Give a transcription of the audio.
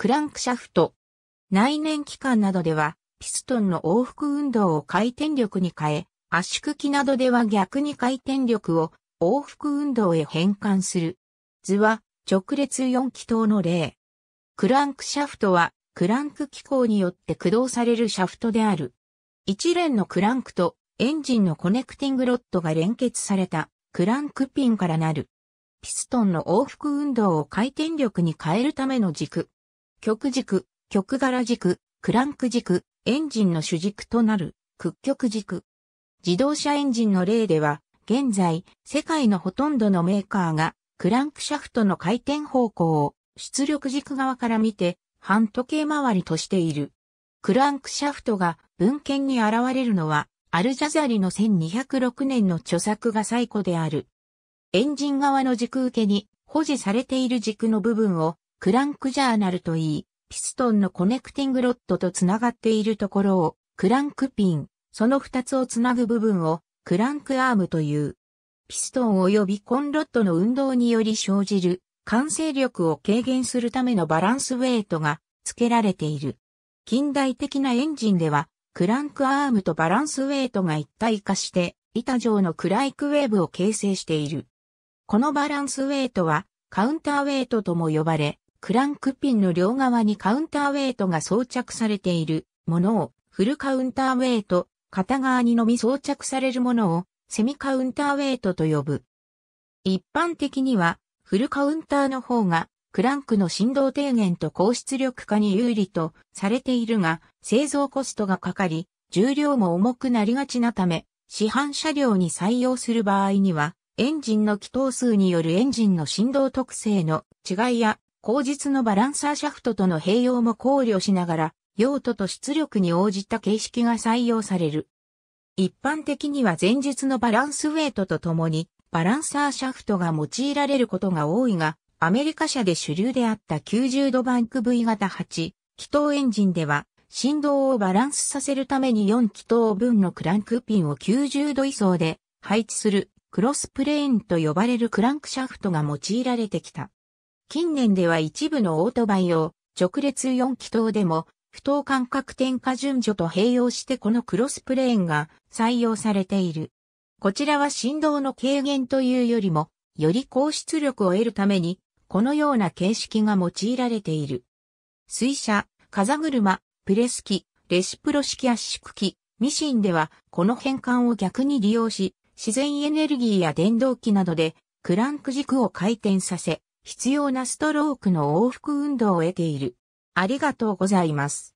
クランクシャフト。内燃機関などでは、ピストンの往復運動を回転力に変え、圧縮機などでは逆に回転力を往復運動へ変換する。図は直列4気筒の例。クランクシャフトはクランク機構によって駆動されるシャフトである。一連のクランクとエンジンのコネクティングロッドが連結されたクランクピンからなる。ピストンの往復運動を回転力に変えるための軸。曲軸、曲柄軸、クランク軸、エンジンの主軸となる屈曲軸。自動車エンジンの例では、現在、世界のほとんどのメーカーが、クランクシャフトの回転方向を出力軸側から見て、半時計回りとしている。クランクシャフトが文献に現れるのは、アルジャザリの1206年の著作が最古である。エンジン側の軸受けに保持されている軸の部分をクランクジャーナルといい、ピストンのコネクティングロッドとつながっているところを、クランクピン、その二つをつなぐ部分を、クランクアームという。ピストン及びコンロッドの運動により生じる、慣性力を軽減するためのバランスウェイトが付けられている。近代的なエンジンでは、クランクアームとバランスウェイトが一体化して、板状のクライクウェーブを形成している。このバランスウェイトは、カウンターウェイトとも呼ばれ、クランクピンの両側にカウンターウェイトが装着されているものをフルカウンターウェイト、片側にのみ装着されるものをセミカウンターウェイトと呼ぶ。一般的にはフルカウンターの方がクランクの振動低減と高出力化に有利とされているが製造コストがかかり重量も重くなりがちなため市販車両に採用する場合にはエンジンの気筒数によるエンジンの振動特性の違いや後日のバランサーシャフトとの併用も考慮しながら、用途と出力に応じた形式が採用される。一般的には前日のバランスウェイトとともに、バランサーシャフトが用いられることが多いが、アメリカ車で主流であった90度バンク V 型8、気筒エンジンでは、振動をバランスさせるために4気筒分のクランクピンを90度位相で配置するクロスプレーンと呼ばれるクランクシャフトが用いられてきた。近年では一部のオートバイを直列4気筒でも、不等間隔点化順序と併用してこのクロスプレーンが採用されている。こちらは振動の軽減というよりも、より高出力を得るために、このような形式が用いられている。水車、風車、プレス機、レシプロ式圧縮機、ミシンではこの変換を逆に利用し、自然エネルギーや電動機などでクランク軸を回転させ、必要なストロークの往復運動を得ている。ありがとうございます。